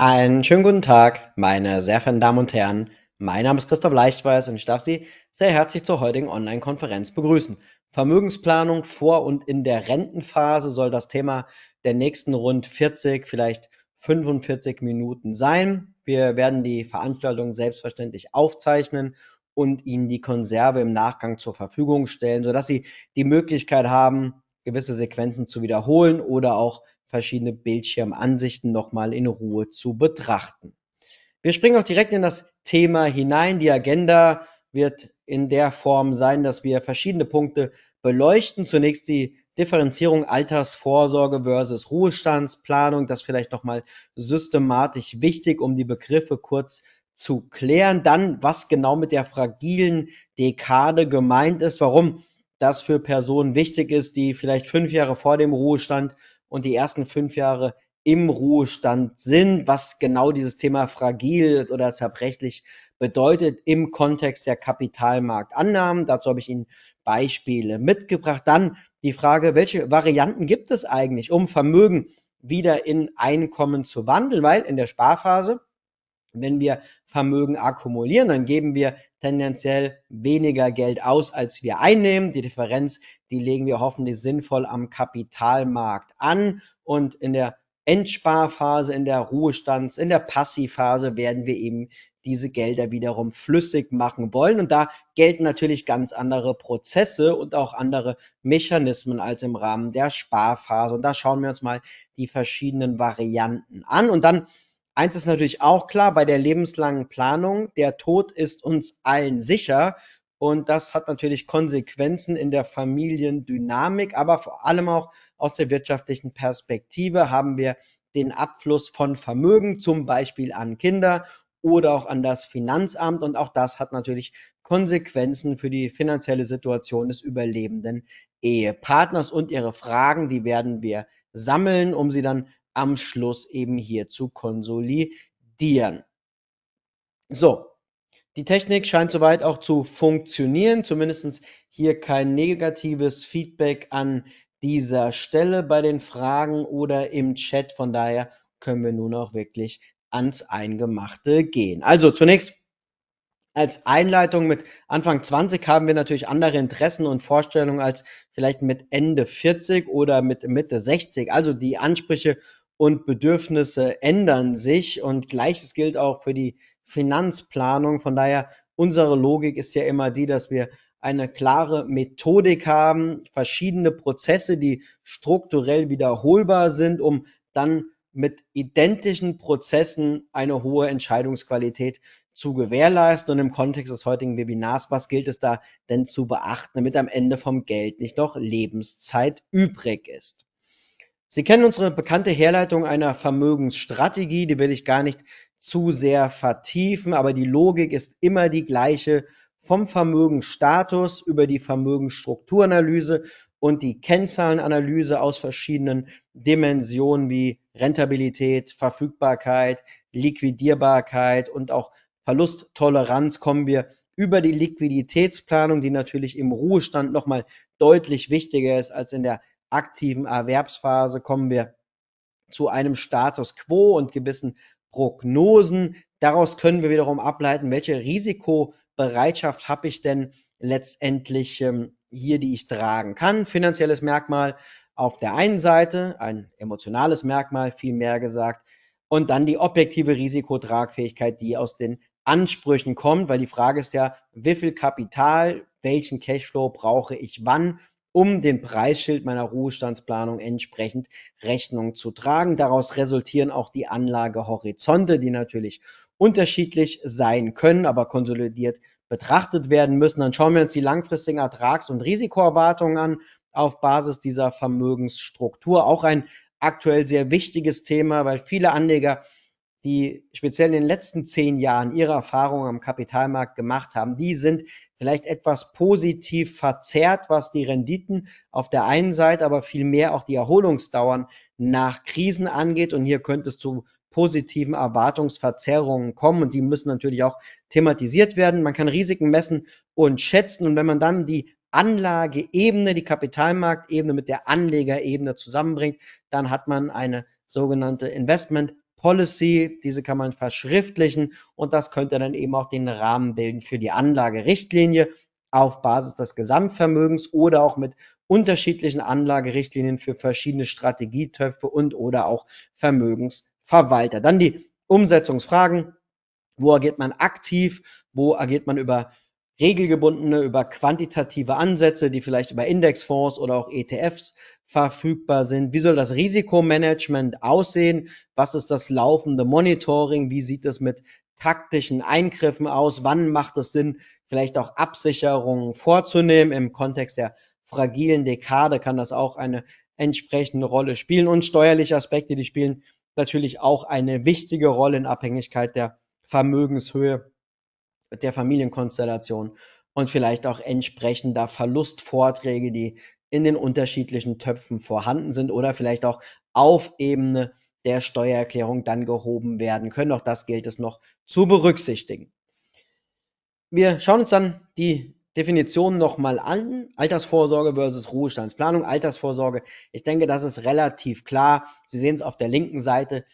Einen schönen guten Tag, meine sehr verehrten Damen und Herren. Mein Name ist Christoph Leichtweiß und ich darf Sie sehr herzlich zur heutigen Online-Konferenz begrüßen. Vermögensplanung vor und in der Rentenphase soll das Thema der nächsten rund 40, vielleicht 45 Minuten sein. Wir werden die Veranstaltung selbstverständlich aufzeichnen und Ihnen die Konserve im Nachgang zur Verfügung stellen, sodass Sie die Möglichkeit haben, gewisse Sequenzen zu wiederholen oder auch verschiedene Bildschirmansichten nochmal in Ruhe zu betrachten. Wir springen auch direkt in das Thema hinein. Die Agenda wird in der Form sein, dass wir verschiedene Punkte beleuchten. Zunächst die Differenzierung Altersvorsorge versus Ruhestandsplanung. Das vielleicht nochmal systematisch wichtig, um die Begriffe kurz zu klären. Dann, was genau mit der fragilen Dekade gemeint ist, warum das für Personen wichtig ist, die vielleicht fünf Jahre vor dem Ruhestand und die ersten fünf Jahre im Ruhestand sind, was genau dieses Thema fragil oder zerbrechlich bedeutet im Kontext der Kapitalmarktannahmen. Dazu habe ich Ihnen Beispiele mitgebracht. Dann die Frage, welche Varianten gibt es eigentlich, um Vermögen wieder in Einkommen zu wandeln? Weil in der Sparphase, wenn wir Vermögen akkumulieren, dann geben wir tendenziell weniger Geld aus, als wir einnehmen. Die Differenz, die legen wir hoffentlich sinnvoll am Kapitalmarkt an und in der Endsparphase, in der Ruhestands-, in der Passivphase werden wir eben diese Gelder wiederum flüssig machen wollen. Und da gelten natürlich ganz andere Prozesse und auch andere Mechanismen als im Rahmen der Sparphase. Und da schauen wir uns mal die verschiedenen Varianten an. Und dann Eins ist natürlich auch klar bei der lebenslangen Planung, der Tod ist uns allen sicher und das hat natürlich Konsequenzen in der Familiendynamik, aber vor allem auch aus der wirtschaftlichen Perspektive haben wir den Abfluss von Vermögen, zum Beispiel an Kinder oder auch an das Finanzamt. Und auch das hat natürlich Konsequenzen für die finanzielle Situation des überlebenden Ehepartners. Und Ihre Fragen, die werden wir sammeln, um sie dann am Schluss eben hier zu konsolidieren. So, die Technik scheint soweit auch zu funktionieren, zumindest hier kein negatives Feedback an dieser Stelle bei den Fragen oder im Chat. Von daher können wir nun auch wirklich ans Eingemachte gehen. Also zunächst als Einleitung mit Anfang 20 haben wir natürlich andere Interessen und Vorstellungen als vielleicht mit Ende 40 oder mit Mitte 60. Also die Ansprüche und Bedürfnisse ändern sich und gleiches gilt auch für die Finanzplanung. Von daher, unsere Logik ist ja immer die, dass wir eine klare Methodik haben, verschiedene Prozesse, die strukturell wiederholbar sind, um dann mit identischen Prozessen eine hohe Entscheidungsqualität zu gewährleisten. Und im Kontext des heutigen Webinars, was gilt es da denn zu beachten, damit am Ende vom Geld nicht noch Lebenszeit übrig ist? Sie kennen unsere bekannte Herleitung einer Vermögensstrategie, die will ich gar nicht zu sehr vertiefen, aber die Logik ist immer die gleiche vom Vermögensstatus über die Vermögensstrukturanalyse und die Kennzahlenanalyse aus verschiedenen Dimensionen wie Rentabilität, Verfügbarkeit, Liquidierbarkeit und auch Verlusttoleranz kommen wir über die Liquiditätsplanung, die natürlich im Ruhestand nochmal deutlich wichtiger ist als in der aktiven Erwerbsphase kommen wir zu einem Status quo und gewissen Prognosen. Daraus können wir wiederum ableiten, welche Risikobereitschaft habe ich denn letztendlich ähm, hier, die ich tragen kann. Finanzielles Merkmal auf der einen Seite, ein emotionales Merkmal, viel mehr gesagt, und dann die objektive Risikotragfähigkeit, die aus den Ansprüchen kommt, weil die Frage ist ja, wie viel Kapital, welchen Cashflow brauche ich wann um dem Preisschild meiner Ruhestandsplanung entsprechend Rechnung zu tragen. Daraus resultieren auch die Anlagehorizonte, die natürlich unterschiedlich sein können, aber konsolidiert betrachtet werden müssen. Dann schauen wir uns die langfristigen Ertrags- und Risikoerwartungen an auf Basis dieser Vermögensstruktur. Auch ein aktuell sehr wichtiges Thema, weil viele Anleger, die speziell in den letzten zehn Jahren ihre Erfahrungen am Kapitalmarkt gemacht haben, die sind vielleicht etwas positiv verzerrt, was die Renditen auf der einen Seite, aber vielmehr auch die Erholungsdauern nach Krisen angeht. Und hier könnte es zu positiven Erwartungsverzerrungen kommen und die müssen natürlich auch thematisiert werden. Man kann Risiken messen und schätzen und wenn man dann die Anlageebene, die Kapitalmarktebene mit der Anlegerebene zusammenbringt, dann hat man eine sogenannte Investment Policy. Diese kann man verschriftlichen und das könnte dann eben auch den Rahmen bilden für die Anlagerichtlinie auf Basis des Gesamtvermögens oder auch mit unterschiedlichen Anlagerichtlinien für verschiedene Strategietöpfe und oder auch Vermögensverwalter. Dann die Umsetzungsfragen. Wo agiert man aktiv? Wo agiert man über regelgebundene, über quantitative Ansätze, die vielleicht über Indexfonds oder auch ETFs verfügbar sind. Wie soll das Risikomanagement aussehen? Was ist das laufende Monitoring? Wie sieht es mit taktischen Eingriffen aus? Wann macht es Sinn, vielleicht auch Absicherungen vorzunehmen? Im Kontext der fragilen Dekade kann das auch eine entsprechende Rolle spielen und steuerliche Aspekte, die spielen natürlich auch eine wichtige Rolle in Abhängigkeit der Vermögenshöhe der Familienkonstellation und vielleicht auch entsprechender Verlustvorträge, die in den unterschiedlichen Töpfen vorhanden sind oder vielleicht auch auf Ebene der Steuererklärung dann gehoben werden können. Auch das gilt es noch zu berücksichtigen. Wir schauen uns dann die Definition nochmal an. Altersvorsorge versus Ruhestandsplanung. Altersvorsorge, ich denke, das ist relativ klar. Sie sehen es auf der linken Seite.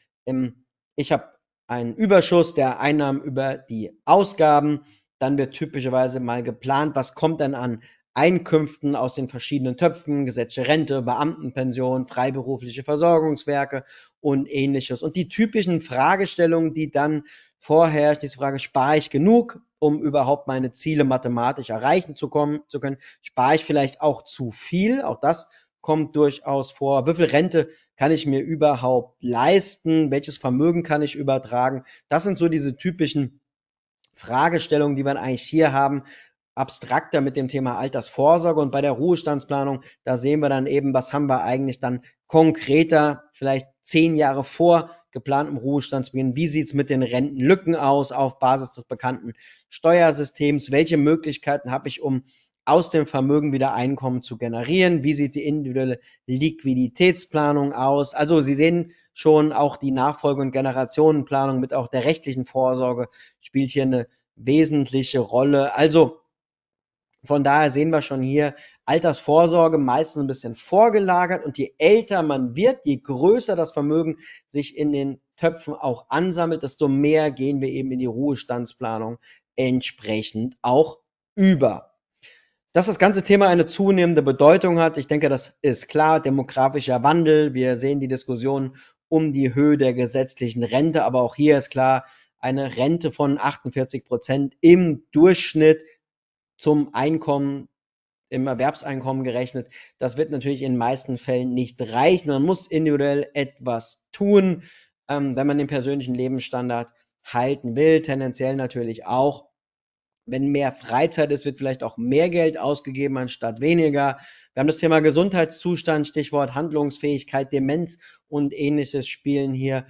ich habe einen Überschuss der Einnahmen über die Ausgaben. Dann wird typischerweise mal geplant, was kommt denn an Einkünften aus den verschiedenen Töpfen, gesetzliche Rente, Beamtenpension, freiberufliche Versorgungswerke und ähnliches. Und die typischen Fragestellungen, die dann vorher, diese Frage, spare ich genug, um überhaupt meine Ziele mathematisch erreichen zu, kommen, zu können? Spare ich vielleicht auch zu viel? Auch das kommt durchaus vor. Wie viel Rente kann ich mir überhaupt leisten? Welches Vermögen kann ich übertragen? Das sind so diese typischen Fragestellungen, die wir eigentlich hier haben. Abstrakter mit dem Thema Altersvorsorge und bei der Ruhestandsplanung, da sehen wir dann eben, was haben wir eigentlich dann konkreter, vielleicht zehn Jahre vor geplantem Ruhestandsbeginn. Wie sieht's mit den Rentenlücken aus auf Basis des bekannten Steuersystems? Welche Möglichkeiten habe ich, um aus dem Vermögen wieder Einkommen zu generieren. Wie sieht die individuelle Liquiditätsplanung aus? Also Sie sehen schon auch die Nachfolge- und Generationenplanung mit auch der rechtlichen Vorsorge spielt hier eine wesentliche Rolle. Also von daher sehen wir schon hier Altersvorsorge meistens ein bisschen vorgelagert und je älter man wird, je größer das Vermögen sich in den Töpfen auch ansammelt, desto mehr gehen wir eben in die Ruhestandsplanung entsprechend auch über. Dass das ganze Thema eine zunehmende Bedeutung hat, ich denke, das ist klar. Demografischer Wandel, wir sehen die Diskussion um die Höhe der gesetzlichen Rente, aber auch hier ist klar, eine Rente von 48 Prozent im Durchschnitt zum Einkommen, im Erwerbseinkommen gerechnet. Das wird natürlich in den meisten Fällen nicht reichen. Man muss individuell etwas tun, ähm, wenn man den persönlichen Lebensstandard halten will. Tendenziell natürlich auch wenn mehr Freizeit ist, wird vielleicht auch mehr Geld ausgegeben anstatt weniger. Wir haben das Thema Gesundheitszustand, Stichwort Handlungsfähigkeit, Demenz und ähnliches spielen hier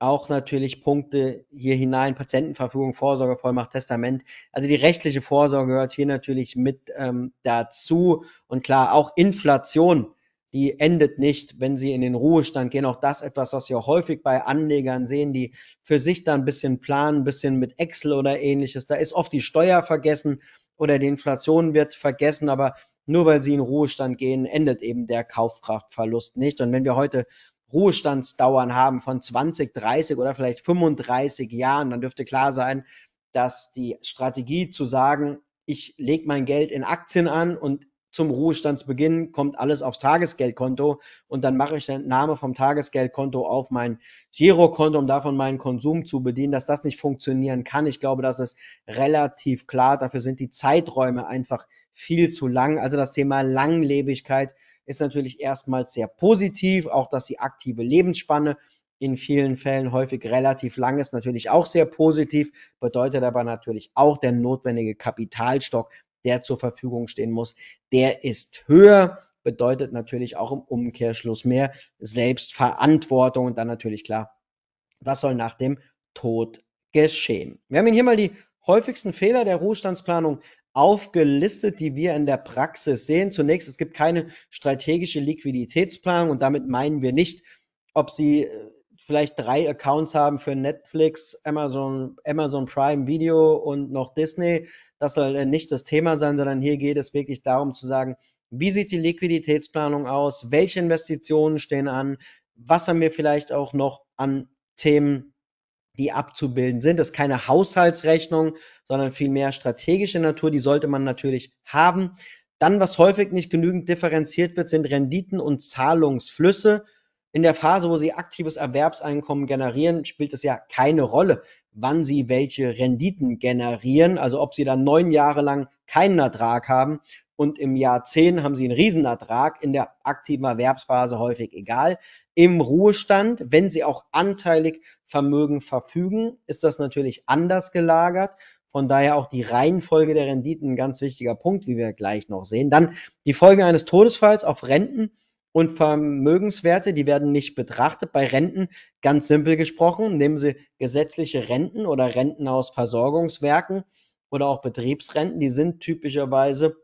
auch natürlich Punkte hier hinein, Patientenverfügung, Vorsorgevollmacht, Testament. Also die rechtliche Vorsorge gehört hier natürlich mit ähm, dazu. Und klar, auch Inflation die endet nicht, wenn sie in den Ruhestand gehen. Auch das etwas, was wir häufig bei Anlegern sehen, die für sich da ein bisschen planen, ein bisschen mit Excel oder ähnliches. Da ist oft die Steuer vergessen oder die Inflation wird vergessen, aber nur weil sie in Ruhestand gehen, endet eben der Kaufkraftverlust nicht. Und wenn wir heute Ruhestandsdauern haben von 20, 30 oder vielleicht 35 Jahren, dann dürfte klar sein, dass die Strategie zu sagen, ich lege mein Geld in Aktien an und zum Ruhestandsbeginn kommt alles aufs Tagesgeldkonto und dann mache ich die Entnahme vom Tagesgeldkonto auf mein Girokonto, um davon meinen Konsum zu bedienen, dass das nicht funktionieren kann. Ich glaube, das ist relativ klar. Dafür sind die Zeiträume einfach viel zu lang. Also das Thema Langlebigkeit ist natürlich erstmals sehr positiv, auch dass die aktive Lebensspanne in vielen Fällen häufig relativ lang ist, natürlich auch sehr positiv, bedeutet aber natürlich auch der notwendige Kapitalstock, der zur Verfügung stehen muss, der ist höher bedeutet natürlich auch im Umkehrschluss mehr Selbstverantwortung und dann natürlich klar, was soll nach dem Tod geschehen. Wir haben Ihnen hier mal die häufigsten Fehler der Ruhestandsplanung aufgelistet, die wir in der Praxis sehen. Zunächst, es gibt keine strategische Liquiditätsplanung und damit meinen wir nicht, ob Sie äh, vielleicht drei Accounts haben für Netflix, Amazon, Amazon Prime Video und noch Disney. Das soll äh, nicht das Thema sein, sondern hier geht es wirklich darum zu sagen, wie sieht die Liquiditätsplanung aus? Welche Investitionen stehen an? Was haben wir vielleicht auch noch an Themen, die abzubilden sind? Das ist keine Haushaltsrechnung, sondern vielmehr strategische Natur. Die sollte man natürlich haben. Dann, was häufig nicht genügend differenziert wird, sind Renditen und Zahlungsflüsse. In der Phase, wo sie aktives Erwerbseinkommen generieren, spielt es ja keine Rolle, wann sie welche Renditen generieren. Also ob sie dann neun Jahre lang keinen Ertrag haben und im Jahr zehn haben sie einen Riesenertrag, in der aktiven Erwerbsphase häufig egal. Im Ruhestand, wenn sie auch anteilig Vermögen verfügen, ist das natürlich anders gelagert. Von daher auch die Reihenfolge der Renditen ein ganz wichtiger Punkt, wie wir gleich noch sehen. Dann die Folgen eines Todesfalls auf Renten und Vermögenswerte, die werden nicht betrachtet. Bei Renten, ganz simpel gesprochen, nehmen Sie gesetzliche Renten oder Renten aus Versorgungswerken oder auch Betriebsrenten, die sind typischerweise,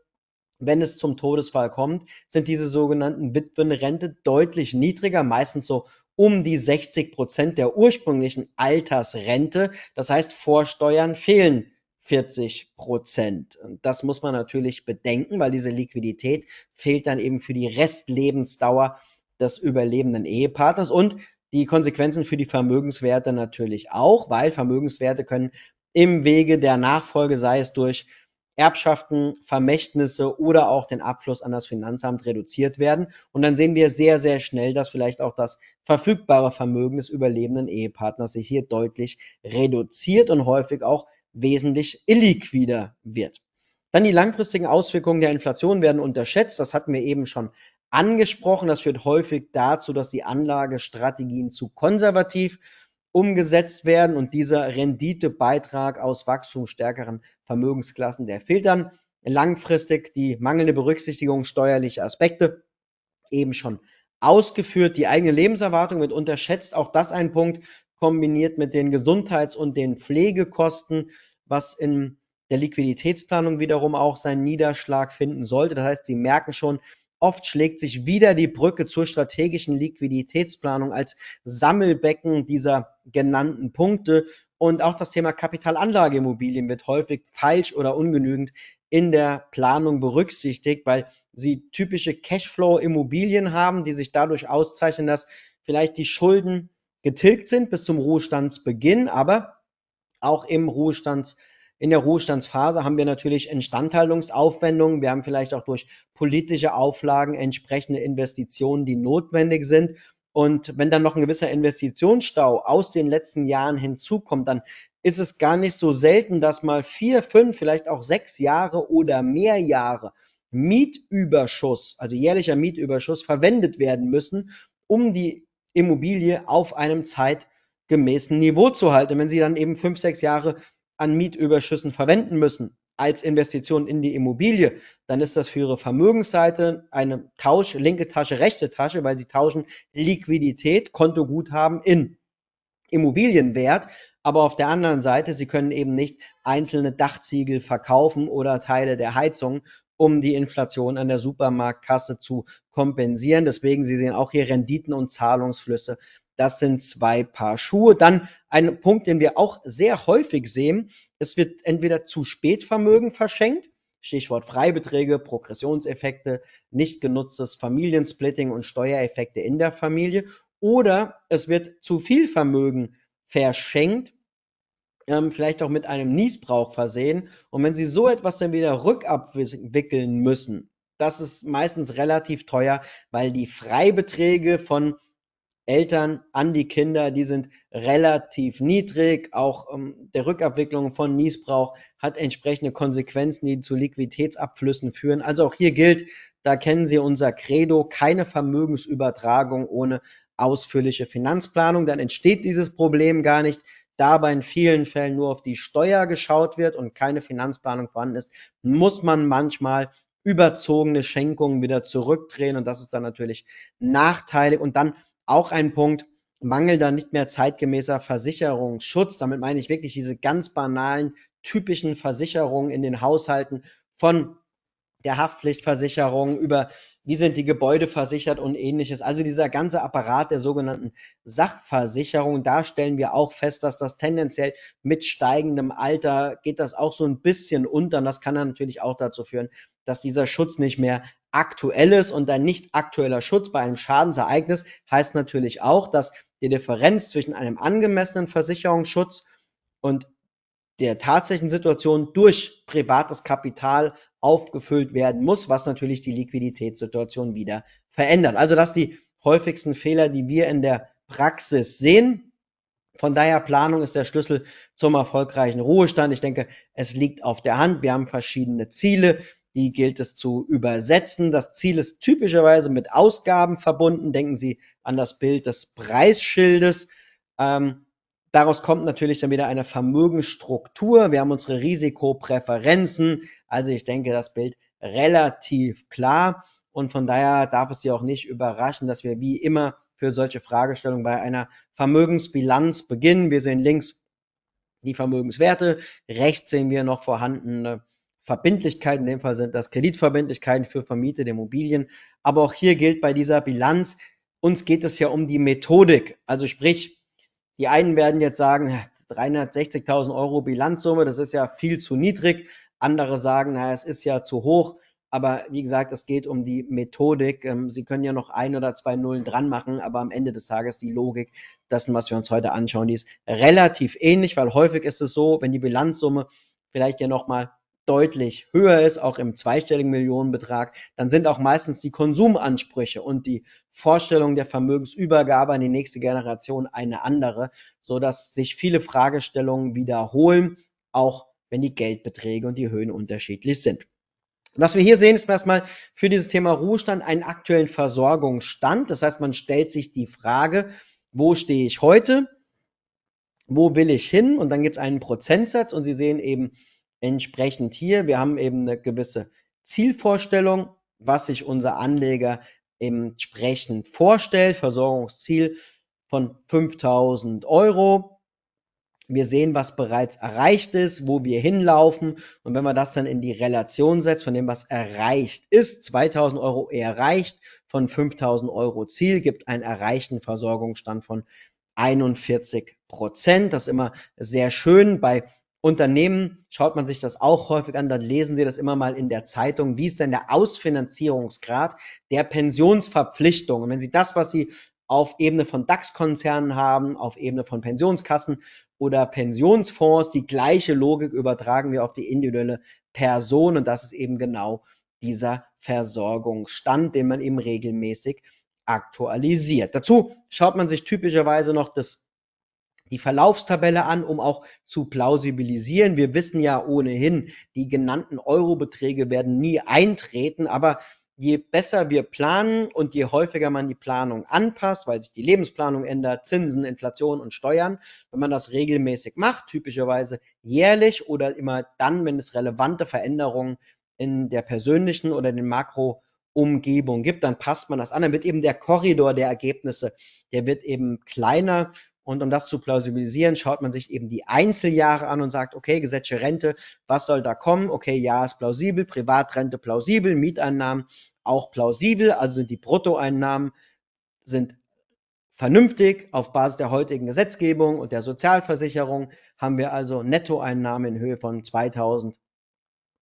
wenn es zum Todesfall kommt, sind diese sogenannten Witwenrente deutlich niedriger, meistens so um die 60 Prozent der ursprünglichen Altersrente. Das heißt, Vorsteuern fehlen 40 Prozent. Und das muss man natürlich bedenken, weil diese Liquidität fehlt dann eben für die Restlebensdauer des überlebenden Ehepartners und die Konsequenzen für die Vermögenswerte natürlich auch, weil Vermögenswerte können im Wege der Nachfolge, sei es durch Erbschaften, Vermächtnisse oder auch den Abfluss an das Finanzamt reduziert werden. Und dann sehen wir sehr, sehr schnell, dass vielleicht auch das verfügbare Vermögen des überlebenden Ehepartners sich hier deutlich reduziert und häufig auch wesentlich illiquider wird. Dann die langfristigen Auswirkungen der Inflation werden unterschätzt. Das hatten wir eben schon angesprochen. Das führt häufig dazu, dass die Anlagestrategien zu konservativ umgesetzt werden und dieser Renditebeitrag aus wachstumsstärkeren Vermögensklassen, der fehlt dann langfristig die mangelnde Berücksichtigung steuerlicher Aspekte eben schon ausgeführt. Die eigene Lebenserwartung wird unterschätzt. Auch das ein Punkt kombiniert mit den Gesundheits- und den Pflegekosten, was in der Liquiditätsplanung wiederum auch seinen Niederschlag finden sollte. Das heißt, Sie merken schon, oft schlägt sich wieder die Brücke zur strategischen Liquiditätsplanung als Sammelbecken dieser genannten Punkte. Und auch das Thema Kapitalanlageimmobilien wird häufig falsch oder ungenügend in der Planung berücksichtigt, weil sie typische Cashflow-Immobilien haben, die sich dadurch auszeichnen, dass vielleicht die Schulden getilgt sind bis zum Ruhestandsbeginn, aber auch im Ruhestands in der Ruhestandsphase haben wir natürlich Instandhaltungsaufwendungen. Wir haben vielleicht auch durch politische Auflagen entsprechende Investitionen, die notwendig sind. Und wenn dann noch ein gewisser Investitionsstau aus den letzten Jahren hinzukommt, dann ist es gar nicht so selten, dass mal vier, fünf, vielleicht auch sechs Jahre oder mehr Jahre Mietüberschuss, also jährlicher Mietüberschuss verwendet werden müssen, um die Immobilie auf einem zeitgemäßen Niveau zu halten. wenn Sie dann eben fünf, sechs Jahre an Mietüberschüssen verwenden müssen als Investition in die Immobilie, dann ist das für Ihre Vermögensseite eine Tausch, linke Tasche, rechte Tasche, weil Sie tauschen Liquidität, Kontoguthaben in Immobilienwert. Aber auf der anderen Seite, Sie können eben nicht einzelne Dachziegel verkaufen oder Teile der Heizung um die Inflation an der Supermarktkasse zu kompensieren. Deswegen, Sie sehen auch hier Renditen und Zahlungsflüsse. Das sind zwei Paar Schuhe. Dann ein Punkt, den wir auch sehr häufig sehen. Es wird entweder zu spät Vermögen verschenkt. Stichwort Freibeträge, Progressionseffekte, nicht genutztes Familiensplitting und Steuereffekte in der Familie. Oder es wird zu viel Vermögen verschenkt ähm, vielleicht auch mit einem Niesbrauch versehen. Und wenn Sie so etwas dann wieder rückabwickeln müssen, das ist meistens relativ teuer, weil die Freibeträge von Eltern an die Kinder, die sind relativ niedrig. Auch ähm, der Rückabwicklung von Niesbrauch hat entsprechende Konsequenzen, die zu Liquiditätsabflüssen führen. Also auch hier gilt, da kennen Sie unser Credo, keine Vermögensübertragung ohne ausführliche Finanzplanung. Dann entsteht dieses Problem gar nicht da aber in vielen Fällen nur auf die Steuer geschaut wird und keine Finanzplanung vorhanden ist, muss man manchmal überzogene Schenkungen wieder zurückdrehen und das ist dann natürlich nachteilig und dann auch ein Punkt, Mangel mangelnder, nicht mehr zeitgemäßer Versicherungsschutz. Damit meine ich wirklich diese ganz banalen, typischen Versicherungen in den Haushalten von der Haftpflichtversicherung, über wie sind die Gebäude versichert und ähnliches. Also dieser ganze Apparat der sogenannten Sachversicherung, da stellen wir auch fest, dass das tendenziell mit steigendem Alter geht das auch so ein bisschen unter. Und das kann dann natürlich auch dazu führen, dass dieser Schutz nicht mehr aktuell ist und ein nicht aktueller Schutz bei einem Schadensereignis heißt natürlich auch, dass die Differenz zwischen einem angemessenen Versicherungsschutz und der tatsächlichen Situation durch privates Kapital aufgefüllt werden muss, was natürlich die Liquiditätssituation wieder verändert. Also das sind die häufigsten Fehler, die wir in der Praxis sehen. Von daher Planung ist der Schlüssel zum erfolgreichen Ruhestand. Ich denke, es liegt auf der Hand. Wir haben verschiedene Ziele. Die gilt es zu übersetzen. Das Ziel ist typischerweise mit Ausgaben verbunden. Denken Sie an das Bild des Preisschildes. Ähm, daraus kommt natürlich dann wieder eine Vermögensstruktur. Wir haben unsere Risikopräferenzen, also ich denke, das Bild relativ klar. Und von daher darf es Sie auch nicht überraschen, dass wir wie immer für solche Fragestellungen bei einer Vermögensbilanz beginnen. Wir sehen links die Vermögenswerte, rechts sehen wir noch vorhandene Verbindlichkeiten, in dem Fall sind das Kreditverbindlichkeiten für vermietete Immobilien. Aber auch hier gilt bei dieser Bilanz, uns geht es ja um die Methodik. Also sprich, die einen werden jetzt sagen, 360.000 Euro Bilanzsumme, das ist ja viel zu niedrig. Andere sagen, naja, es ist ja zu hoch. Aber wie gesagt, es geht um die Methodik. Ähm, Sie können ja noch ein oder zwei Nullen dran machen, aber am Ende des Tages die Logik dessen, was wir uns heute anschauen, die ist relativ ähnlich, weil häufig ist es so, wenn die Bilanzsumme vielleicht ja nochmal deutlich höher ist, auch im zweistelligen Millionenbetrag, dann sind auch meistens die Konsumansprüche und die Vorstellung der Vermögensübergabe an die nächste Generation eine andere, so dass sich viele Fragestellungen wiederholen, auch wenn die Geldbeträge und die Höhen unterschiedlich sind. Was wir hier sehen, ist erstmal für dieses Thema Ruhestand einen aktuellen Versorgungsstand. Das heißt, man stellt sich die Frage, wo stehe ich heute? Wo will ich hin? Und dann gibt es einen Prozentsatz und Sie sehen eben entsprechend hier, wir haben eben eine gewisse Zielvorstellung, was sich unser Anleger entsprechend vorstellt. Versorgungsziel von 5000 Euro wir sehen, was bereits erreicht ist, wo wir hinlaufen. Und wenn man das dann in die Relation setzt von dem, was erreicht ist, 2000 Euro erreicht von 5000 Euro Ziel, gibt einen erreichten Versorgungsstand von 41 Prozent. Das ist immer sehr schön. Bei Unternehmen schaut man sich das auch häufig an, dann lesen Sie das immer mal in der Zeitung. Wie ist denn der Ausfinanzierungsgrad der Pensionsverpflichtung? Und wenn Sie das, was Sie auf Ebene von DAX-Konzernen haben, auf Ebene von Pensionskassen oder Pensionsfonds. Die gleiche Logik übertragen wir auf die individuelle Person und das ist eben genau dieser Versorgungsstand, den man eben regelmäßig aktualisiert. Dazu schaut man sich typischerweise noch das die Verlaufstabelle an, um auch zu plausibilisieren. Wir wissen ja ohnehin, die genannten Eurobeträge werden nie eintreten, aber je besser wir planen und je häufiger man die Planung anpasst, weil sich die Lebensplanung ändert, Zinsen, Inflation und Steuern, wenn man das regelmäßig macht, typischerweise jährlich oder immer dann, wenn es relevante Veränderungen in der persönlichen oder den Makroumgebung gibt, dann passt man das an. Dann wird eben der Korridor der Ergebnisse, der wird eben kleiner und um das zu plausibilisieren, schaut man sich eben die Einzeljahre an und sagt, okay, gesetzliche Rente, was soll da kommen? Okay, ja, ist plausibel, Privatrente plausibel, Mieteinnahmen auch plausibel, also die Bruttoeinnahmen sind vernünftig auf Basis der heutigen Gesetzgebung und der Sozialversicherung haben wir also Nettoeinnahmen in Höhe von 2000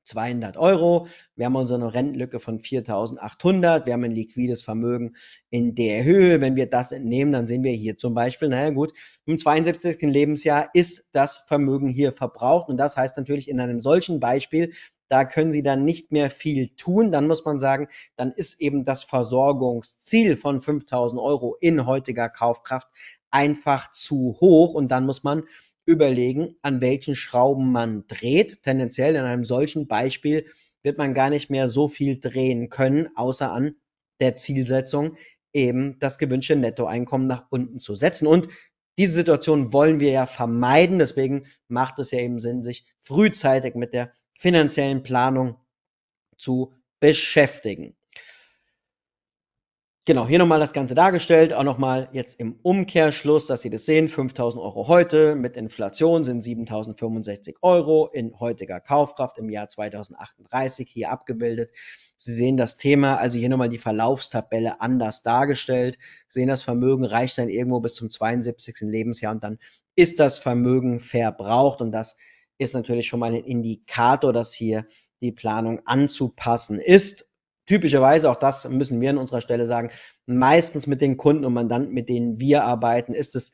200 Euro. Wir haben unsere Rentenlücke von 4.800. Wir haben ein liquides Vermögen in der Höhe. Wenn wir das entnehmen, dann sehen wir hier zum Beispiel, naja gut, im 72. Lebensjahr ist das Vermögen hier verbraucht. Und das heißt natürlich in einem solchen Beispiel, da können sie dann nicht mehr viel tun. Dann muss man sagen, dann ist eben das Versorgungsziel von 5.000 Euro in heutiger Kaufkraft einfach zu hoch. Und dann muss man überlegen, an welchen Schrauben man dreht. Tendenziell in einem solchen Beispiel wird man gar nicht mehr so viel drehen können, außer an der Zielsetzung, eben das gewünschte Nettoeinkommen nach unten zu setzen. Und diese Situation wollen wir ja vermeiden. Deswegen macht es ja eben Sinn, sich frühzeitig mit der finanziellen Planung zu beschäftigen. Genau, hier nochmal das Ganze dargestellt, auch nochmal jetzt im Umkehrschluss, dass Sie das sehen, 5000 Euro heute mit Inflation sind 7065 Euro in heutiger Kaufkraft im Jahr 2038 hier abgebildet. Sie sehen das Thema, also hier nochmal die Verlaufstabelle anders dargestellt, Sie sehen das Vermögen reicht dann irgendwo bis zum 72. Lebensjahr und dann ist das Vermögen verbraucht und das ist natürlich schon mal ein Indikator, dass hier die Planung anzupassen ist typischerweise, auch das müssen wir an unserer Stelle sagen, meistens mit den Kunden und Mandanten, mit denen wir arbeiten, ist es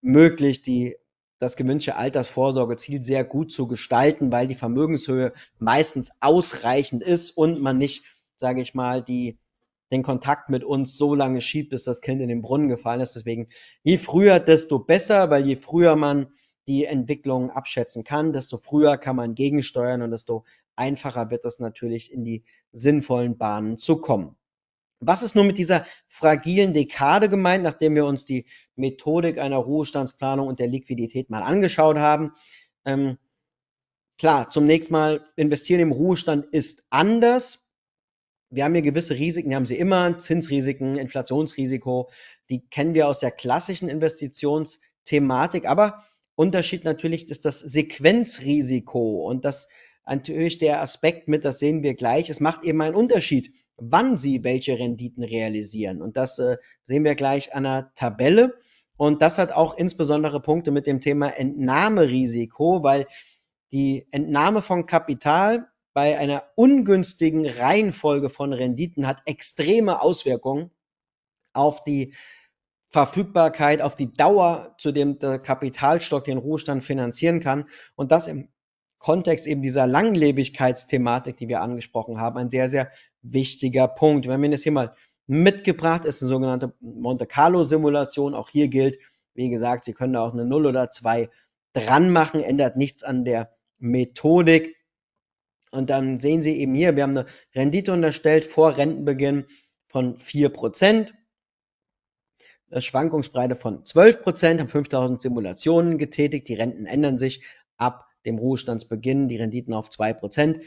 möglich, die das gewünschte Altersvorsorgeziel sehr gut zu gestalten, weil die Vermögenshöhe meistens ausreichend ist und man nicht, sage ich mal, die den Kontakt mit uns so lange schiebt, bis das Kind in den Brunnen gefallen ist. Deswegen, je früher, desto besser, weil je früher man die Entwicklung abschätzen kann, desto früher kann man gegensteuern und desto einfacher wird es natürlich in die sinnvollen Bahnen zu kommen. Was ist nun mit dieser fragilen Dekade gemeint, nachdem wir uns die Methodik einer Ruhestandsplanung und der Liquidität mal angeschaut haben? Ähm, klar, zunächst mal, investieren im Ruhestand ist anders. Wir haben hier gewisse Risiken, die haben sie immer, Zinsrisiken, Inflationsrisiko, die kennen wir aus der klassischen Investitionsthematik, aber Unterschied natürlich ist das Sequenzrisiko und das natürlich der Aspekt mit, das sehen wir gleich. Es macht eben einen Unterschied, wann sie welche Renditen realisieren. Und das äh, sehen wir gleich an der Tabelle. Und das hat auch insbesondere Punkte mit dem Thema Entnahmerisiko, weil die Entnahme von Kapital bei einer ungünstigen Reihenfolge von Renditen hat extreme Auswirkungen auf die Verfügbarkeit auf die Dauer, zu dem der Kapitalstock den Ruhestand finanzieren kann. Und das im Kontext eben dieser Langlebigkeitsthematik, die wir angesprochen haben, ein sehr, sehr wichtiger Punkt. Wir haben das hier mal mitgebracht, ist eine sogenannte Monte Carlo Simulation. Auch hier gilt, wie gesagt, Sie können da auch eine 0 oder 2 dran machen, ändert nichts an der Methodik. Und dann sehen Sie eben hier, wir haben eine Rendite unterstellt vor Rentenbeginn von 4%. Äh, Schwankungsbreite von 12 Prozent, haben 5000 Simulationen getätigt. Die Renten ändern sich ab dem Ruhestandsbeginn, die Renditen auf 2 Prozent.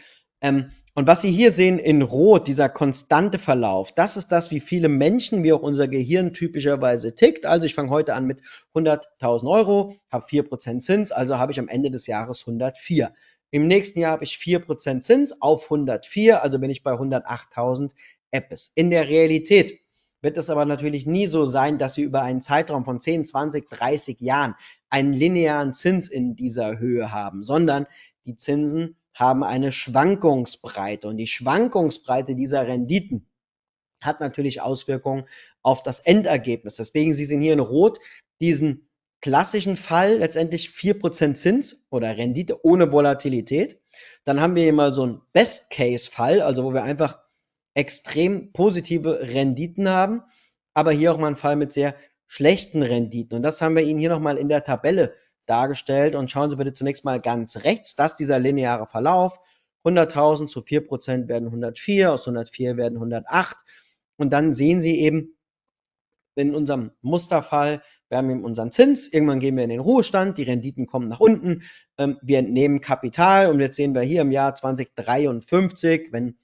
Ähm, und was Sie hier sehen in Rot, dieser konstante Verlauf, das ist das, wie viele Menschen, wie auch unser Gehirn typischerweise tickt. Also ich fange heute an mit 100.000 Euro, habe 4% Zins, also habe ich am Ende des Jahres 104. Im nächsten Jahr habe ich 4% Zins auf 104, also bin ich bei 108.000 Apps. In der Realität wird es aber natürlich nie so sein, dass Sie über einen Zeitraum von 10, 20, 30 Jahren einen linearen Zins in dieser Höhe haben, sondern die Zinsen haben eine Schwankungsbreite und die Schwankungsbreite dieser Renditen hat natürlich Auswirkungen auf das Endergebnis. Deswegen, Sie sehen hier in Rot diesen klassischen Fall letztendlich vier Prozent Zins oder Rendite ohne Volatilität. Dann haben wir hier mal so einen Best-Case-Fall, also wo wir einfach extrem positive Renditen haben, aber hier auch mal ein Fall mit sehr schlechten Renditen. Und das haben wir Ihnen hier nochmal in der Tabelle dargestellt. Und schauen Sie bitte zunächst mal ganz rechts, dass dieser lineare Verlauf 100.000 zu 4% werden 104, aus 104 werden 108. Und dann sehen Sie eben in unserem Musterfall, wir haben eben unseren Zins, irgendwann gehen wir in den Ruhestand, die Renditen kommen nach unten, ähm, wir entnehmen Kapital und jetzt sehen wir hier im Jahr 2053, wenn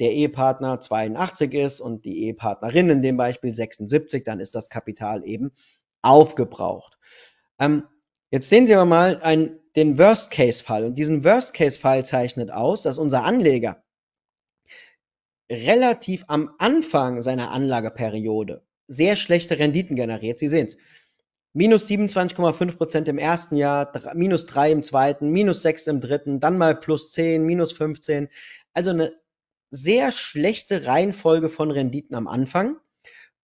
der Ehepartner 82 ist und die Ehepartnerin in dem Beispiel 76, dann ist das Kapital eben aufgebraucht. Ähm, jetzt sehen Sie aber mal einen, den Worst-Case-Fall. Und diesen Worst-Case-Fall zeichnet aus, dass unser Anleger relativ am Anfang seiner Anlageperiode sehr schlechte Renditen generiert. Sie sehen es. Minus 27,5 Prozent im ersten Jahr, minus 3 im zweiten, minus 6 im dritten, dann mal plus 10, minus 15. Also eine sehr schlechte Reihenfolge von Renditen am Anfang.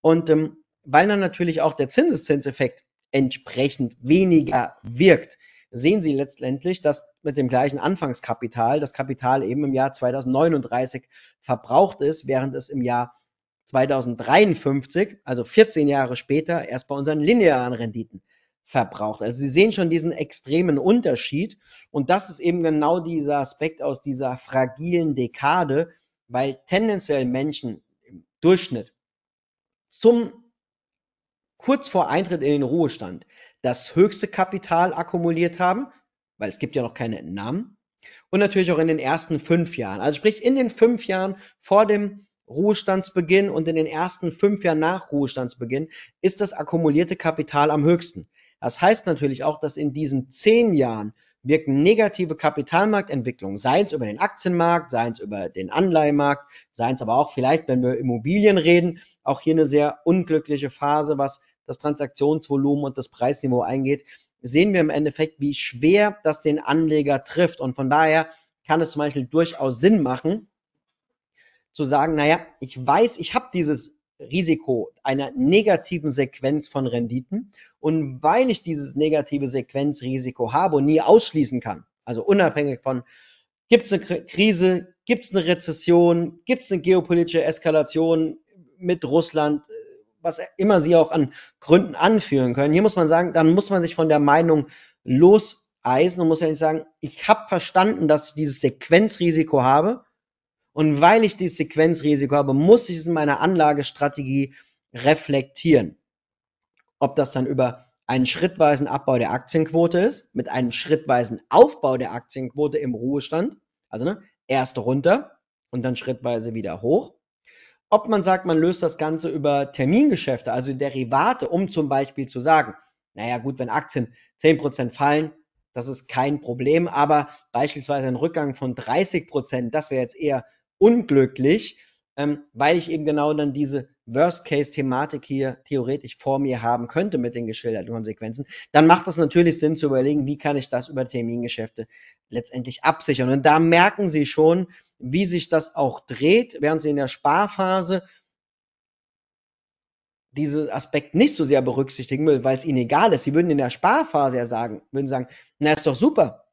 Und ähm, weil dann natürlich auch der Zinseszinseffekt entsprechend weniger wirkt, sehen Sie letztendlich, dass mit dem gleichen Anfangskapital das Kapital eben im Jahr 2039 verbraucht ist, während es im Jahr 2053, also 14 Jahre später, erst bei unseren linearen Renditen verbraucht. Also Sie sehen schon diesen extremen Unterschied und das ist eben genau dieser Aspekt aus dieser fragilen Dekade, weil tendenziell Menschen im Durchschnitt zum kurz vor Eintritt in den Ruhestand das höchste Kapital akkumuliert haben, weil es gibt ja noch keine Namen. und natürlich auch in den ersten fünf Jahren. Also sprich in den fünf Jahren vor dem Ruhestandsbeginn und in den ersten fünf Jahren nach Ruhestandsbeginn ist das akkumulierte Kapital am höchsten. Das heißt natürlich auch, dass in diesen zehn Jahren wirken negative Kapitalmarktentwicklungen, sei es über den Aktienmarkt, sei es über den Anleihmarkt, sei es aber auch vielleicht, wenn wir Immobilien reden, auch hier eine sehr unglückliche Phase, was das Transaktionsvolumen und das Preisniveau eingeht, sehen wir im Endeffekt, wie schwer das den Anleger trifft. Und von daher kann es zum Beispiel durchaus Sinn machen, zu sagen, naja, ich weiß, ich habe dieses Risiko einer negativen Sequenz von Renditen. Und weil ich dieses negative Sequenzrisiko habe und nie ausschließen kann, also unabhängig von, gibt es eine Krise, gibt es eine Rezession, gibt es eine geopolitische Eskalation mit Russland, äh, was immer Sie auch an Gründen anführen können. Hier muss man sagen, dann muss man sich von der Meinung loseisen und muss ja nicht sagen, ich habe verstanden, dass ich dieses Sequenzrisiko habe und weil ich dieses Sequenzrisiko habe, muss ich es in meiner Anlagestrategie reflektieren. Ob das dann über einen schrittweisen Abbau der Aktienquote ist, mit einem schrittweisen Aufbau der Aktienquote im Ruhestand, also ne, erst runter und dann schrittweise wieder hoch. Ob man sagt, man löst das Ganze über Termingeschäfte, also Derivate, um zum Beispiel zu sagen, naja gut, wenn Aktien 10% fallen, das ist kein Problem, aber beispielsweise ein Rückgang von 30%, das wäre jetzt eher unglücklich, ähm, weil ich eben genau dann diese Worst-Case-Thematik hier theoretisch vor mir haben könnte mit den geschilderten Konsequenzen, dann macht das natürlich Sinn zu überlegen, wie kann ich das über Termingeschäfte letztendlich absichern. Und da merken Sie schon, wie sich das auch dreht, während Sie in der Sparphase diesen Aspekt nicht so sehr berücksichtigen will, weil es ihnen egal ist. Sie würden in der Sparphase ja sagen, würden sagen, na ist doch super,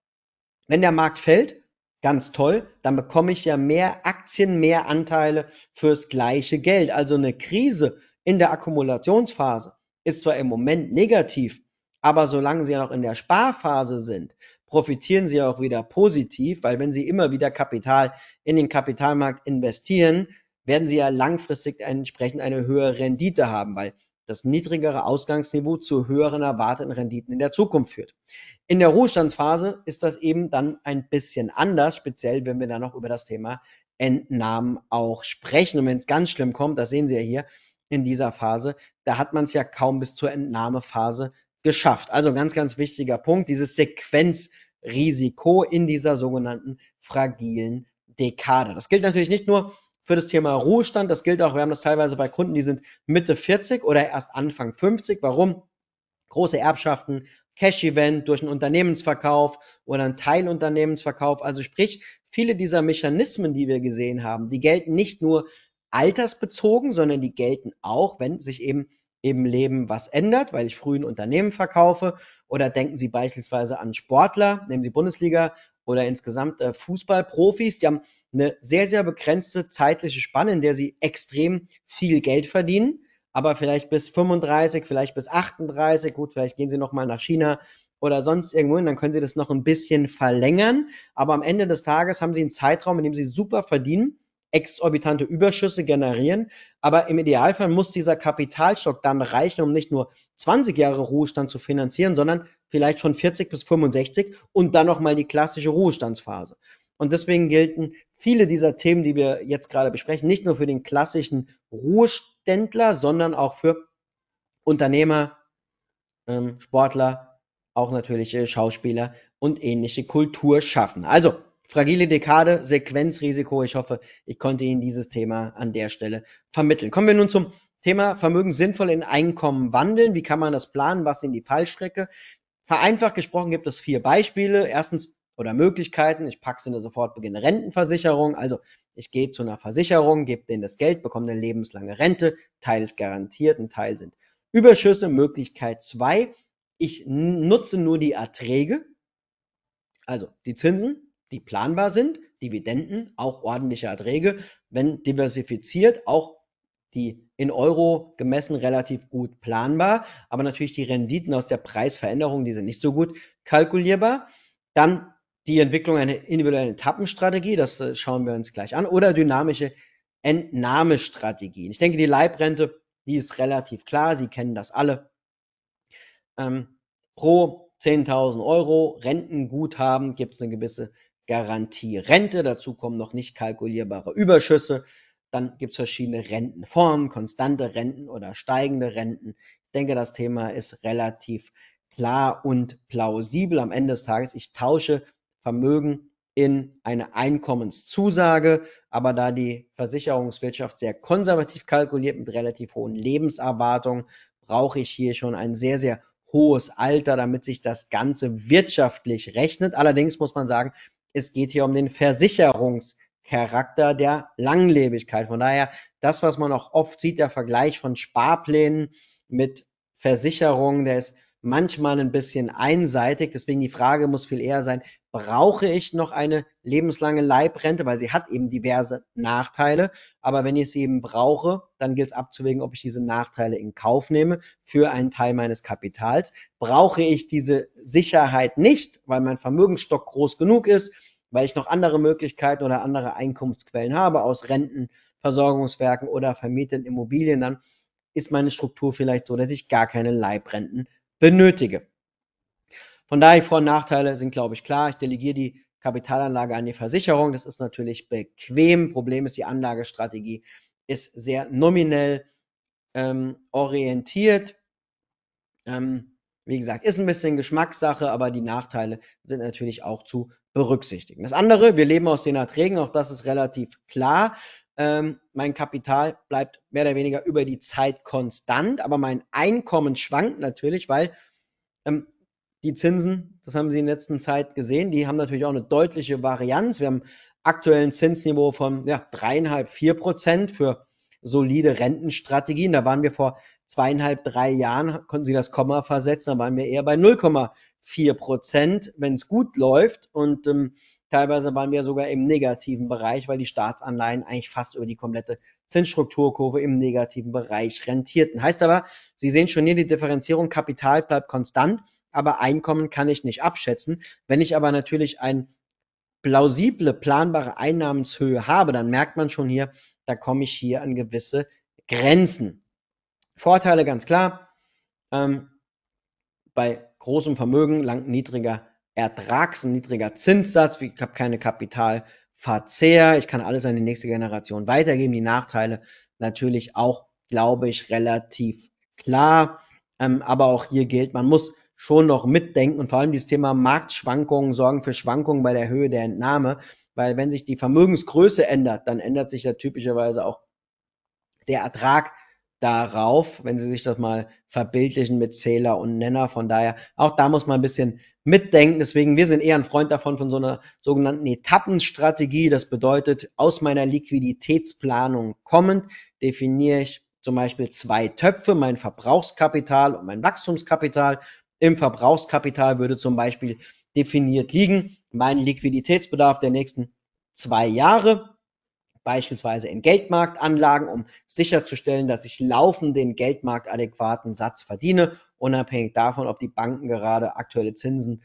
wenn der Markt fällt, Ganz toll, dann bekomme ich ja mehr Aktien, mehr Anteile fürs gleiche Geld. Also eine Krise in der Akkumulationsphase ist zwar im Moment negativ, aber solange sie ja noch in der Sparphase sind, profitieren sie auch wieder positiv, weil wenn sie immer wieder Kapital in den Kapitalmarkt investieren, werden sie ja langfristig entsprechend eine höhere Rendite haben, weil das niedrigere Ausgangsniveau zu höheren erwarteten Renditen in der Zukunft führt. In der Ruhestandsphase ist das eben dann ein bisschen anders, speziell wenn wir dann noch über das Thema Entnahmen auch sprechen. Und wenn es ganz schlimm kommt, das sehen Sie ja hier in dieser Phase, da hat man es ja kaum bis zur Entnahmephase geschafft. Also ganz, ganz wichtiger Punkt, dieses Sequenzrisiko in dieser sogenannten fragilen Dekade. Das gilt natürlich nicht nur für das Thema Ruhestand. Das gilt auch, wir haben das teilweise bei Kunden, die sind Mitte 40 oder erst Anfang 50. Warum? Große Erbschaften, Cash-Event durch einen Unternehmensverkauf oder einen Teilunternehmensverkauf. Also sprich, viele dieser Mechanismen, die wir gesehen haben, die gelten nicht nur altersbezogen, sondern die gelten auch, wenn sich eben im Leben was ändert, weil ich früh ein Unternehmen verkaufe oder denken Sie beispielsweise an Sportler, nehmen Sie Bundesliga oder insgesamt äh, Fußballprofis, die haben eine sehr, sehr begrenzte zeitliche Spanne, in der sie extrem viel Geld verdienen, aber vielleicht bis 35, vielleicht bis 38, gut, vielleicht gehen sie nochmal nach China oder sonst irgendwo hin, dann können sie das noch ein bisschen verlängern, aber am Ende des Tages haben sie einen Zeitraum, in dem sie super verdienen, exorbitante Überschüsse generieren, aber im Idealfall muss dieser Kapitalstock dann reichen, um nicht nur 20 Jahre Ruhestand zu finanzieren, sondern vielleicht von 40 bis 65 und dann nochmal die klassische Ruhestandsphase. Und deswegen gilt ein viele dieser Themen, die wir jetzt gerade besprechen, nicht nur für den klassischen Ruheständler, sondern auch für Unternehmer, ähm, Sportler, auch natürlich äh, Schauspieler und ähnliche Kultur schaffen. Also, fragile Dekade, Sequenzrisiko. Ich hoffe, ich konnte Ihnen dieses Thema an der Stelle vermitteln. Kommen wir nun zum Thema Vermögen sinnvoll in Einkommen wandeln. Wie kann man das planen? Was sind die Fallstrecke? Vereinfacht gesprochen gibt es vier Beispiele. Erstens oder Möglichkeiten. Ich packe es in eine sofort beginne Rentenversicherung. Also ich gehe zu einer Versicherung, gebe denen das Geld, bekomme eine lebenslange Rente. Teil ist garantiert, ein Teil sind Überschüsse. Möglichkeit zwei: ich nutze nur die Erträge, also die Zinsen, die planbar sind, Dividenden, auch ordentliche Erträge, wenn diversifiziert, auch die in Euro gemessen relativ gut planbar, aber natürlich die Renditen aus der Preisveränderung, die sind nicht so gut kalkulierbar. Dann die Entwicklung einer individuellen Etappenstrategie, das äh, schauen wir uns gleich an, oder dynamische Entnahmestrategien. Ich denke, die Leibrente, die ist relativ klar, Sie kennen das alle. Ähm, pro 10.000 Euro Rentenguthaben gibt es eine gewisse Garantierente, dazu kommen noch nicht kalkulierbare Überschüsse, dann gibt es verschiedene Rentenformen, konstante Renten oder steigende Renten. Ich denke, das Thema ist relativ klar und plausibel am Ende des Tages. Ich tausche Vermögen in eine Einkommenszusage, aber da die Versicherungswirtschaft sehr konservativ kalkuliert mit relativ hohen Lebenserwartungen, brauche ich hier schon ein sehr, sehr hohes Alter, damit sich das Ganze wirtschaftlich rechnet. Allerdings muss man sagen, es geht hier um den Versicherungscharakter der Langlebigkeit. Von daher, das, was man auch oft sieht, der Vergleich von Sparplänen mit Versicherungen, der ist manchmal ein bisschen einseitig. Deswegen die Frage muss viel eher sein, brauche ich noch eine lebenslange Leibrente, weil sie hat eben diverse Nachteile. Aber wenn ich sie eben brauche, dann gilt es abzuwägen, ob ich diese Nachteile in Kauf nehme für einen Teil meines Kapitals. Brauche ich diese Sicherheit nicht, weil mein Vermögensstock groß genug ist, weil ich noch andere Möglichkeiten oder andere Einkunftsquellen habe aus Renten, Versorgungswerken oder vermieteten Immobilien, dann ist meine Struktur vielleicht so, dass ich gar keine Leibrenten benötige. Von daher, Vor- und Nachteile sind, glaube ich, klar. Ich delegiere die Kapitalanlage an die Versicherung. Das ist natürlich bequem. Problem ist, die Anlagestrategie ist sehr nominell ähm, orientiert. Ähm, wie gesagt, ist ein bisschen Geschmackssache, aber die Nachteile sind natürlich auch zu berücksichtigen. Das andere, wir leben aus den Erträgen, auch das ist relativ klar. Ähm, mein Kapital bleibt mehr oder weniger über die Zeit konstant, aber mein Einkommen schwankt natürlich, weil ähm, die Zinsen, das haben Sie in letzter Zeit gesehen, die haben natürlich auch eine deutliche Varianz. Wir haben aktuellen Zinsniveau von ja, dreieinhalb, vier Prozent für solide Rentenstrategien. Da waren wir vor zweieinhalb, drei Jahren, konnten Sie das Komma versetzen, da waren wir eher bei 0,4 Prozent, wenn es gut läuft. Und ähm, teilweise waren wir sogar im negativen Bereich, weil die Staatsanleihen eigentlich fast über die komplette Zinsstrukturkurve im negativen Bereich rentierten. Heißt aber, Sie sehen schon hier die Differenzierung, Kapital bleibt konstant aber Einkommen kann ich nicht abschätzen. Wenn ich aber natürlich eine plausible, planbare Einnahmenshöhe habe, dann merkt man schon hier, da komme ich hier an gewisse Grenzen. Vorteile ganz klar, ähm, bei großem Vermögen langt niedriger Ertrags, ein niedriger Zinssatz, ich habe keine Kapitalverzehr, ich kann alles an die nächste Generation weitergeben. Die Nachteile natürlich auch, glaube ich, relativ klar. Ähm, aber auch hier gilt, man muss schon noch mitdenken und vor allem dieses Thema Marktschwankungen sorgen für Schwankungen bei der Höhe der Entnahme, weil wenn sich die Vermögensgröße ändert, dann ändert sich ja typischerweise auch der Ertrag darauf, wenn Sie sich das mal verbildlichen mit Zähler und Nenner. Von daher, auch da muss man ein bisschen mitdenken. Deswegen, wir sind eher ein Freund davon, von so einer sogenannten Etappenstrategie. Das bedeutet, aus meiner Liquiditätsplanung kommend definiere ich zum Beispiel zwei Töpfe, mein Verbrauchskapital und mein Wachstumskapital im Verbrauchskapital würde zum Beispiel definiert liegen. Mein Liquiditätsbedarf der nächsten zwei Jahre, beispielsweise in Geldmarktanlagen, um sicherzustellen, dass ich laufend den geldmarktadäquaten Satz verdiene, unabhängig davon, ob die Banken gerade aktuelle Zinsen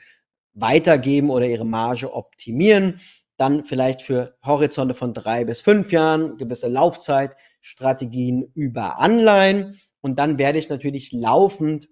weitergeben oder ihre Marge optimieren. Dann vielleicht für Horizonte von drei bis fünf Jahren, gewisse Laufzeitstrategien über Anleihen. Und dann werde ich natürlich laufend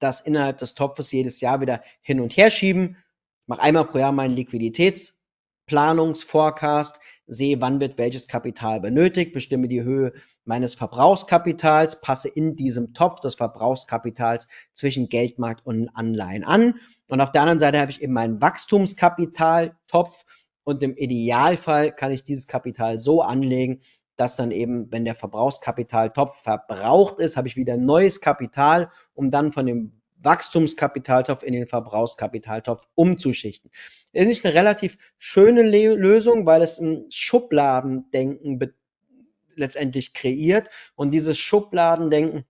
das innerhalb des Topfes jedes Jahr wieder hin und her schieben. Ich mache einmal pro Jahr meinen Liquiditätsplanungsforecast, sehe, wann wird welches Kapital benötigt, bestimme die Höhe meines Verbrauchskapitals, passe in diesem Topf des Verbrauchskapitals zwischen Geldmarkt und Anleihen an. Und auf der anderen Seite habe ich eben meinen Wachstumskapitaltopf und im Idealfall kann ich dieses Kapital so anlegen, dass dann eben, wenn der Verbrauchskapitaltopf verbraucht ist, habe ich wieder neues Kapital, um dann von dem Wachstumskapitaltopf in den Verbrauchskapitaltopf umzuschichten. Ist nicht eine relativ schöne Le Lösung, weil es ein Schubladendenken letztendlich kreiert und dieses Schubladendenken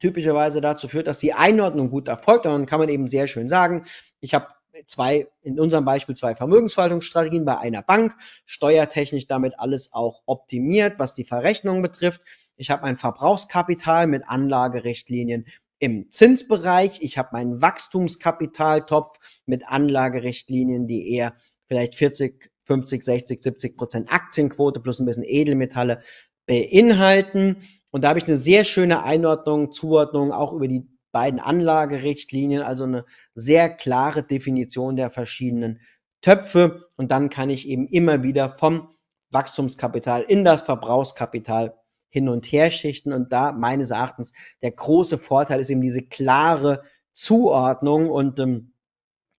typischerweise dazu führt, dass die Einordnung gut erfolgt. Und dann kann man eben sehr schön sagen, ich habe zwei, in unserem Beispiel zwei Vermögensverwaltungsstrategien bei einer Bank, steuertechnisch damit alles auch optimiert, was die Verrechnung betrifft. Ich habe mein Verbrauchskapital mit Anlagerichtlinien im Zinsbereich. Ich habe meinen Wachstumskapitaltopf mit Anlagerichtlinien, die eher vielleicht 40, 50, 60, 70 Prozent Aktienquote plus ein bisschen Edelmetalle beinhalten. Und da habe ich eine sehr schöne Einordnung, Zuordnung auch über die beiden Anlagerichtlinien, also eine sehr klare Definition der verschiedenen Töpfe. Und dann kann ich eben immer wieder vom Wachstumskapital in das Verbrauchskapital hin und her schichten. Und da meines Erachtens der große Vorteil ist eben diese klare Zuordnung und ähm,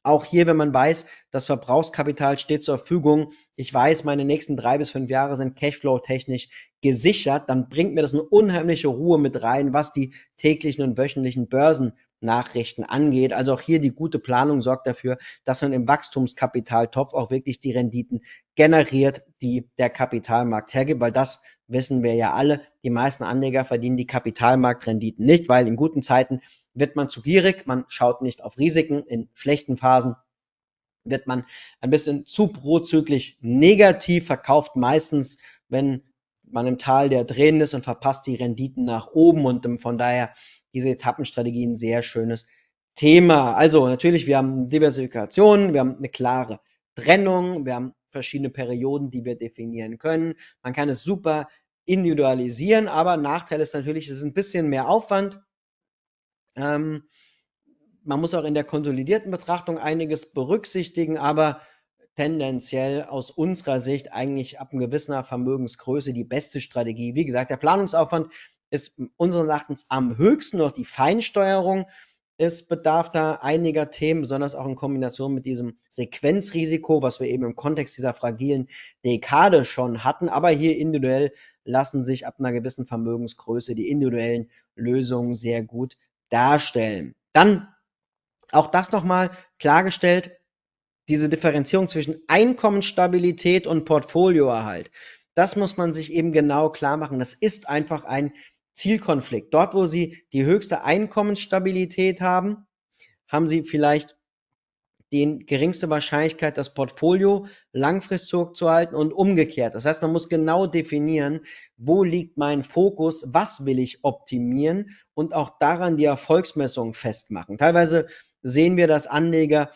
auch hier, wenn man weiß, das Verbrauchskapital steht zur Verfügung, ich weiß, meine nächsten drei bis fünf Jahre sind Cashflow-technisch gesichert, dann bringt mir das eine unheimliche Ruhe mit rein, was die täglichen und wöchentlichen Börsennachrichten angeht. Also auch hier die gute Planung sorgt dafür, dass man im Wachstumskapitaltopf auch wirklich die Renditen generiert, die der Kapitalmarkt hergibt, weil das wissen wir ja alle. Die meisten Anleger verdienen die Kapitalmarktrenditen nicht, weil in guten Zeiten wird man zu gierig, man schaut nicht auf Risiken in schlechten Phasen, wird man ein bisschen zu prozüglich negativ, verkauft meistens, wenn man im Tal der Tränen ist und verpasst die Renditen nach oben und ähm, von daher diese Etappenstrategie ein sehr schönes Thema. Also natürlich, wir haben Diversifikation, wir haben eine klare Trennung, wir haben verschiedene Perioden, die wir definieren können. Man kann es super individualisieren, aber Nachteil ist natürlich, es ist ein bisschen mehr Aufwand, ähm, man muss auch in der konsolidierten Betrachtung einiges berücksichtigen, aber tendenziell aus unserer Sicht eigentlich ab einer gewissen Vermögensgröße die beste Strategie. Wie gesagt, der Planungsaufwand ist unseres Erachtens am höchsten, noch die Feinsteuerung ist bedarf da einiger Themen, besonders auch in Kombination mit diesem Sequenzrisiko, was wir eben im Kontext dieser fragilen Dekade schon hatten. Aber hier individuell lassen sich ab einer gewissen Vermögensgröße die individuellen Lösungen sehr gut darstellen. Dann auch das nochmal klargestellt, diese Differenzierung zwischen Einkommensstabilität und Portfolioerhalt. Das muss man sich eben genau klar machen. Das ist einfach ein Zielkonflikt. Dort, wo Sie die höchste Einkommensstabilität haben, haben Sie vielleicht die geringste Wahrscheinlichkeit, das Portfolio langfristig zurückzuhalten und umgekehrt. Das heißt, man muss genau definieren, wo liegt mein Fokus, was will ich optimieren und auch daran die Erfolgsmessung festmachen. Teilweise sehen wir, dass Anleger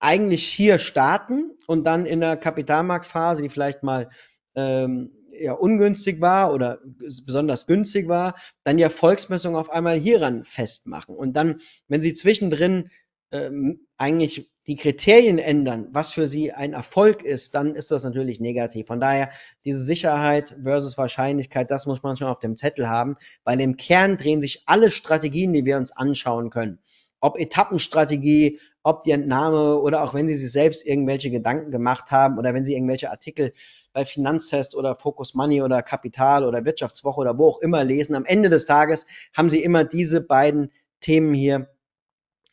eigentlich hier starten und dann in der Kapitalmarktphase, die vielleicht mal ähm, ja, ungünstig war oder besonders günstig war, dann die Erfolgsmessung auf einmal hieran festmachen. Und dann, wenn sie zwischendrin ähm, eigentlich die Kriterien ändern, was für sie ein Erfolg ist, dann ist das natürlich negativ. Von daher, diese Sicherheit versus Wahrscheinlichkeit, das muss man schon auf dem Zettel haben, weil im Kern drehen sich alle Strategien, die wir uns anschauen können. Ob Etappenstrategie, ob die Entnahme oder auch wenn sie sich selbst irgendwelche Gedanken gemacht haben oder wenn sie irgendwelche Artikel bei Finanztest oder Focus Money oder Kapital oder Wirtschaftswoche oder wo auch immer lesen, am Ende des Tages haben sie immer diese beiden Themen hier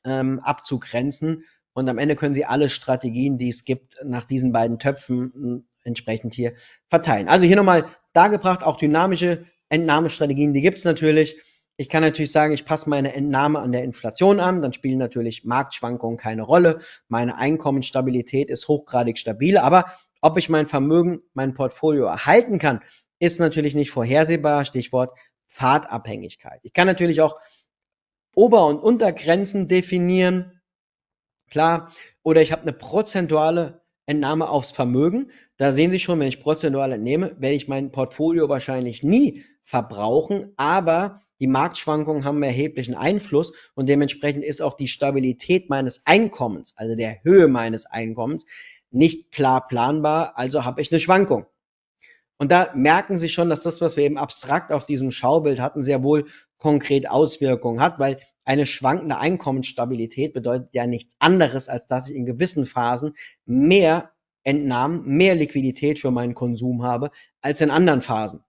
ähm, abzugrenzen. Und am Ende können Sie alle Strategien, die es gibt, nach diesen beiden Töpfen hm, entsprechend hier verteilen. Also hier nochmal dargebracht, auch dynamische Entnahmestrategien, die gibt es natürlich. Ich kann natürlich sagen, ich passe meine Entnahme an der Inflation an, dann spielen natürlich Marktschwankungen keine Rolle. Meine Einkommensstabilität ist hochgradig stabil, aber ob ich mein Vermögen, mein Portfolio erhalten kann, ist natürlich nicht vorhersehbar. Stichwort Fahrtabhängigkeit. Ich kann natürlich auch Ober- und Untergrenzen definieren. Klar, oder ich habe eine prozentuale Entnahme aufs Vermögen. Da sehen Sie schon, wenn ich prozentual entnehme, werde ich mein Portfolio wahrscheinlich nie verbrauchen, aber die Marktschwankungen haben einen erheblichen Einfluss und dementsprechend ist auch die Stabilität meines Einkommens, also der Höhe meines Einkommens, nicht klar planbar, also habe ich eine Schwankung. Und da merken Sie schon, dass das, was wir eben abstrakt auf diesem Schaubild hatten, sehr wohl konkret Auswirkungen hat, weil eine schwankende Einkommensstabilität bedeutet ja nichts anderes, als dass ich in gewissen Phasen mehr Entnahmen, mehr Liquidität für meinen Konsum habe, als in anderen Phasen.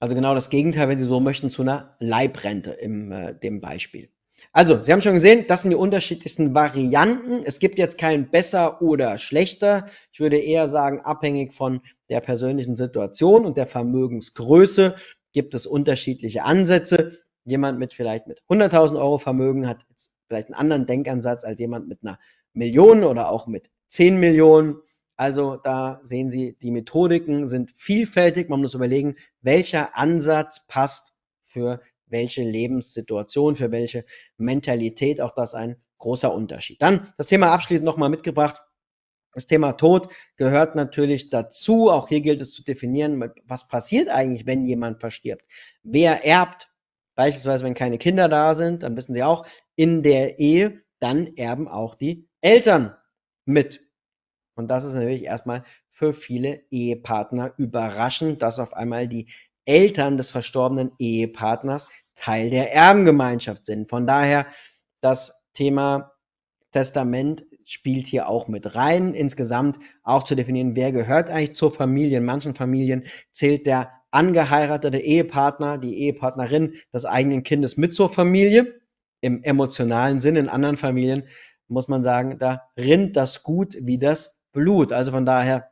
Also genau das Gegenteil, wenn Sie so möchten, zu einer Leibrente im äh, dem Beispiel. Also, Sie haben schon gesehen, das sind die unterschiedlichsten Varianten. Es gibt jetzt kein besser oder schlechter. Ich würde eher sagen, abhängig von der persönlichen Situation und der Vermögensgröße gibt es unterschiedliche Ansätze. Jemand mit vielleicht mit 100.000 Euro Vermögen hat vielleicht einen anderen Denkansatz als jemand mit einer Million oder auch mit 10 Millionen. Also da sehen Sie, die Methodiken sind vielfältig. Man muss überlegen, welcher Ansatz passt für welche Lebenssituation, für welche Mentalität. Auch das ein großer Unterschied. Dann das Thema abschließend nochmal mitgebracht. Das Thema Tod gehört natürlich dazu. Auch hier gilt es zu definieren, was passiert eigentlich, wenn jemand verstirbt. Wer erbt? Beispielsweise, wenn keine Kinder da sind, dann wissen Sie auch, in der Ehe, dann erben auch die Eltern mit. Und das ist natürlich erstmal für viele Ehepartner überraschend, dass auf einmal die Eltern des verstorbenen Ehepartners Teil der Erbengemeinschaft sind. Von daher, das Thema Testament spielt hier auch mit rein. Insgesamt auch zu definieren, wer gehört eigentlich zur Familie. In manchen Familien zählt der angeheiratete Ehepartner, die Ehepartnerin des eigenen Kindes mit zur Familie. Im emotionalen Sinn, in anderen Familien muss man sagen, da rinnt das Gut wie das Blut. Also von daher,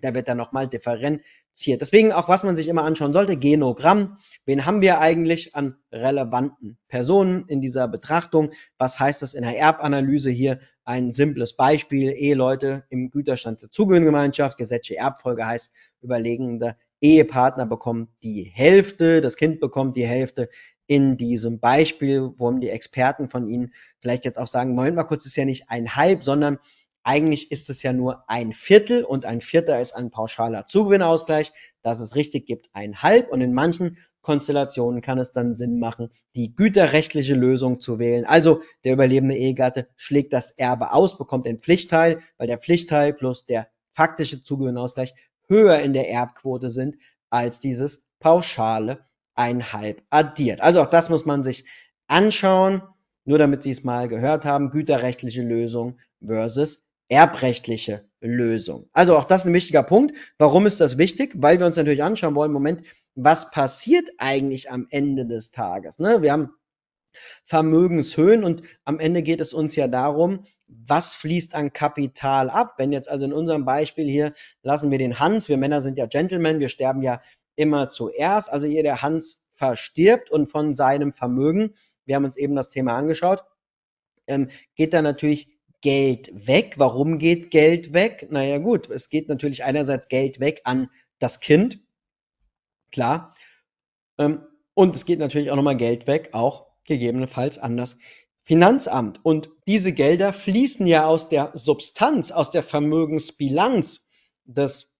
da wird dann nochmal differenziert ziert. Deswegen auch, was man sich immer anschauen sollte, Genogramm. Wen haben wir eigentlich an relevanten Personen in dieser Betrachtung? Was heißt das in der Erbanalyse hier? Ein simples Beispiel, Eheleute im Güterstand der Zugehörigengemeinschaft, gesetzliche Erbfolge heißt, überlegende Ehepartner bekommen die Hälfte, das Kind bekommt die Hälfte in diesem Beispiel, worum die Experten von Ihnen vielleicht jetzt auch sagen, Moment mal kurz, ist ja nicht ein Halb, sondern eigentlich ist es ja nur ein Viertel und ein Vierter ist ein pauschaler Zugewinnausgleich. Dass es richtig gibt, ein Halb und in manchen Konstellationen kann es dann Sinn machen, die güterrechtliche Lösung zu wählen. Also der überlebende Ehegatte schlägt das Erbe aus, bekommt den Pflichtteil, weil der Pflichtteil plus der faktische Zugewinnausgleich höher in der Erbquote sind als dieses pauschale einhalb addiert. Also auch das muss man sich anschauen, nur damit Sie es mal gehört haben, güterrechtliche Lösung versus erbrechtliche Lösung. Also auch das ist ein wichtiger Punkt. Warum ist das wichtig? Weil wir uns natürlich anschauen wollen, Moment, was passiert eigentlich am Ende des Tages? Ne? Wir haben Vermögenshöhen und am Ende geht es uns ja darum, was fließt an Kapital ab? Wenn jetzt also in unserem Beispiel hier lassen wir den Hans, wir Männer sind ja Gentlemen, wir sterben ja immer zuerst, also hier der Hans verstirbt und von seinem Vermögen, wir haben uns eben das Thema angeschaut, ähm, geht da natürlich Geld weg. Warum geht Geld weg? Naja gut, es geht natürlich einerseits Geld weg an das Kind, klar. Ähm, und es geht natürlich auch nochmal Geld weg, auch gegebenenfalls an das Finanzamt. Und diese Gelder fließen ja aus der Substanz, aus der Vermögensbilanz des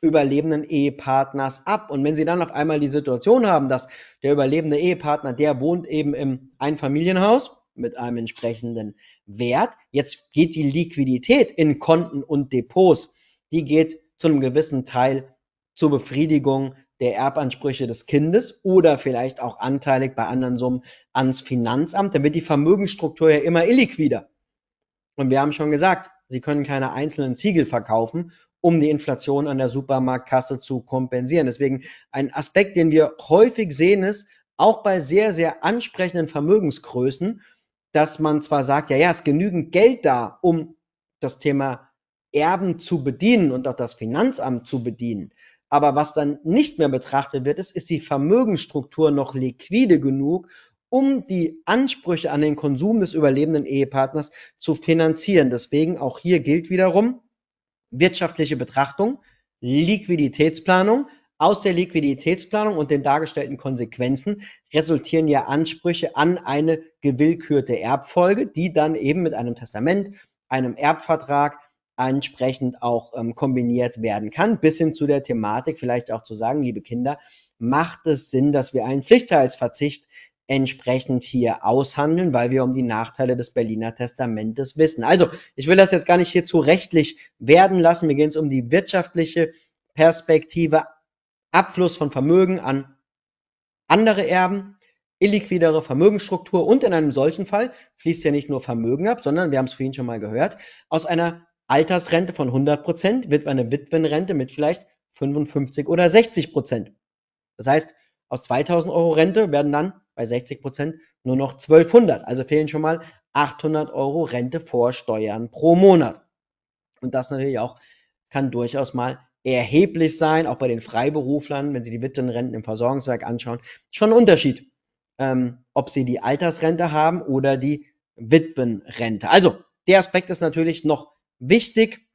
überlebenden Ehepartners ab. Und wenn Sie dann auf einmal die Situation haben, dass der überlebende Ehepartner, der wohnt eben im Einfamilienhaus mit einem entsprechenden Wert. Jetzt geht die Liquidität in Konten und Depots, die geht zu einem gewissen Teil zur Befriedigung der Erbansprüche des Kindes oder vielleicht auch anteilig bei anderen Summen ans Finanzamt. Dann wird die Vermögensstruktur ja immer illiquider. Und wir haben schon gesagt, Sie können keine einzelnen Ziegel verkaufen, um die Inflation an der Supermarktkasse zu kompensieren. Deswegen ein Aspekt, den wir häufig sehen, ist, auch bei sehr, sehr ansprechenden Vermögensgrößen dass man zwar sagt, ja, ja, es ist genügend Geld da, um das Thema Erben zu bedienen und auch das Finanzamt zu bedienen. Aber was dann nicht mehr betrachtet wird, ist, ist die Vermögensstruktur noch liquide genug, um die Ansprüche an den Konsum des überlebenden Ehepartners zu finanzieren. Deswegen auch hier gilt wiederum wirtschaftliche Betrachtung, Liquiditätsplanung, aus der Liquiditätsplanung und den dargestellten Konsequenzen resultieren ja Ansprüche an eine gewillkürte Erbfolge, die dann eben mit einem Testament, einem Erbvertrag entsprechend auch ähm, kombiniert werden kann, bis hin zu der Thematik vielleicht auch zu sagen, liebe Kinder, macht es Sinn, dass wir einen Pflichtteilsverzicht entsprechend hier aushandeln, weil wir um die Nachteile des Berliner Testamentes wissen. Also, ich will das jetzt gar nicht hier zu rechtlich werden lassen. Mir geht es um die wirtschaftliche Perspektive Abfluss von Vermögen an andere Erben, illiquidere Vermögensstruktur und in einem solchen Fall fließt ja nicht nur Vermögen ab, sondern, wir haben es vorhin schon mal gehört, aus einer Altersrente von 100 Prozent wird eine Witwenrente mit vielleicht 55 oder 60 Prozent. Das heißt, aus 2000 Euro Rente werden dann bei 60 Prozent nur noch 1200. Also fehlen schon mal 800 Euro Rente vor Steuern pro Monat. Und das natürlich auch kann durchaus mal erheblich sein, auch bei den Freiberuflern, wenn Sie die Witwenrenten im Versorgungswerk anschauen, schon ein Unterschied, ähm, ob Sie die Altersrente haben oder die Witwenrente. Also, der Aspekt ist natürlich noch wichtig.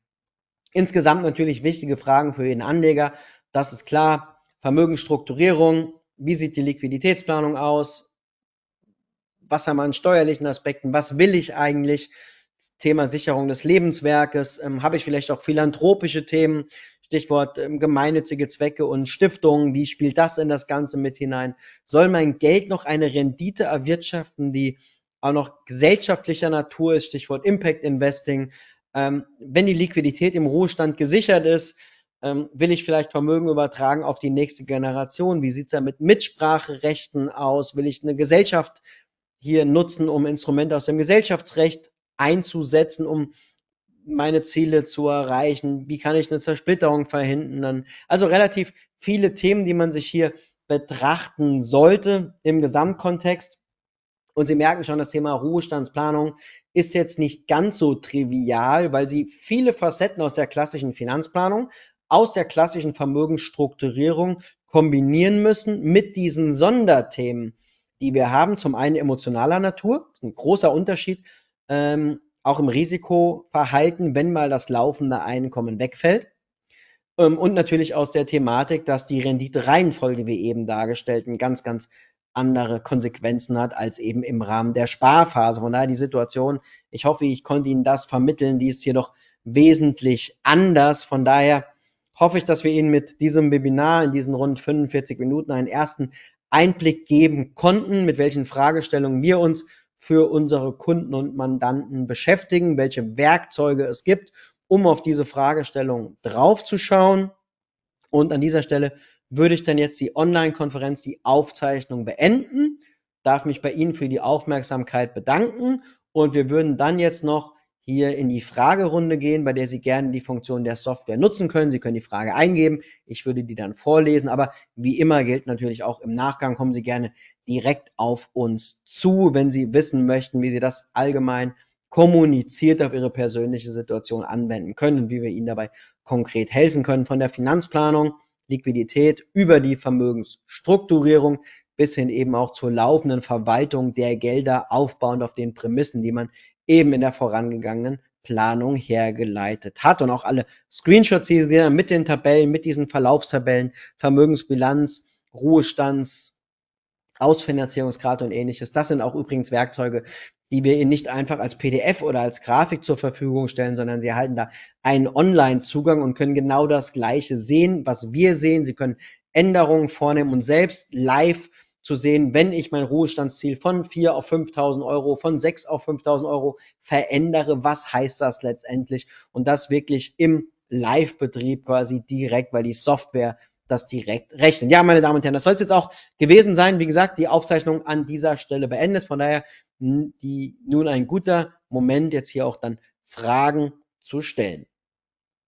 Insgesamt natürlich wichtige Fragen für jeden Anleger. Das ist klar. Vermögensstrukturierung. Wie sieht die Liquiditätsplanung aus? Was haben wir an steuerlichen Aspekten? Was will ich eigentlich? Thema Sicherung des Lebenswerkes. Ähm, Habe ich vielleicht auch philanthropische Themen? Stichwort ähm, gemeinnützige Zwecke und Stiftungen, wie spielt das in das Ganze mit hinein? Soll mein Geld noch eine Rendite erwirtschaften, die auch noch gesellschaftlicher Natur ist, Stichwort Impact Investing? Ähm, wenn die Liquidität im Ruhestand gesichert ist, ähm, will ich vielleicht Vermögen übertragen auf die nächste Generation? Wie sieht es da mit Mitspracherechten aus? Will ich eine Gesellschaft hier nutzen, um Instrumente aus dem Gesellschaftsrecht einzusetzen, um meine Ziele zu erreichen? Wie kann ich eine Zersplitterung verhindern? Also relativ viele Themen, die man sich hier betrachten sollte im Gesamtkontext. Und Sie merken schon, das Thema Ruhestandsplanung ist jetzt nicht ganz so trivial, weil sie viele Facetten aus der klassischen Finanzplanung, aus der klassischen Vermögensstrukturierung kombinieren müssen mit diesen Sonderthemen, die wir haben. Zum einen emotionaler Natur, ein großer Unterschied ähm, auch im Risikoverhalten, wenn mal das laufende Einkommen wegfällt. Ähm, und natürlich aus der Thematik, dass die Rendite-Reihenfolge, wie eben dargestellt, eine ganz, ganz andere Konsequenzen hat als eben im Rahmen der Sparphase. Von daher die Situation, ich hoffe, ich konnte Ihnen das vermitteln, die ist hier jedoch wesentlich anders. Von daher hoffe ich, dass wir Ihnen mit diesem Webinar in diesen rund 45 Minuten einen ersten Einblick geben konnten, mit welchen Fragestellungen wir uns für unsere Kunden und Mandanten beschäftigen, welche Werkzeuge es gibt, um auf diese Fragestellung draufzuschauen. Und an dieser Stelle würde ich dann jetzt die Online-Konferenz, die Aufzeichnung beenden, darf mich bei Ihnen für die Aufmerksamkeit bedanken und wir würden dann jetzt noch hier in die Fragerunde gehen, bei der Sie gerne die Funktion der Software nutzen können. Sie können die Frage eingeben, ich würde die dann vorlesen, aber wie immer gilt natürlich auch im Nachgang, kommen Sie gerne direkt auf uns zu, wenn sie wissen möchten, wie sie das allgemein kommuniziert auf ihre persönliche Situation anwenden können und wie wir ihnen dabei konkret helfen können. Von der Finanzplanung, Liquidität über die Vermögensstrukturierung bis hin eben auch zur laufenden Verwaltung der Gelder aufbauend auf den Prämissen, die man eben in der vorangegangenen Planung hergeleitet hat. Und auch alle Screenshots, die Sie sehen, mit den Tabellen, mit diesen Verlaufstabellen, Vermögensbilanz, Ruhestands, Ausfinanzierungsgrad und ähnliches. Das sind auch übrigens Werkzeuge, die wir Ihnen nicht einfach als PDF oder als Grafik zur Verfügung stellen, sondern Sie erhalten da einen Online-Zugang und können genau das Gleiche sehen, was wir sehen. Sie können Änderungen vornehmen und selbst live zu sehen, wenn ich mein Ruhestandsziel von 4 auf 5.000 Euro, von 6 auf 5.000 Euro verändere, was heißt das letztendlich? Und das wirklich im Live-Betrieb quasi direkt, weil die Software das direkt rechnen. Ja, meine Damen und Herren, das soll es jetzt auch gewesen sein. Wie gesagt, die Aufzeichnung an dieser Stelle beendet. Von daher die, nun ein guter Moment, jetzt hier auch dann Fragen zu stellen.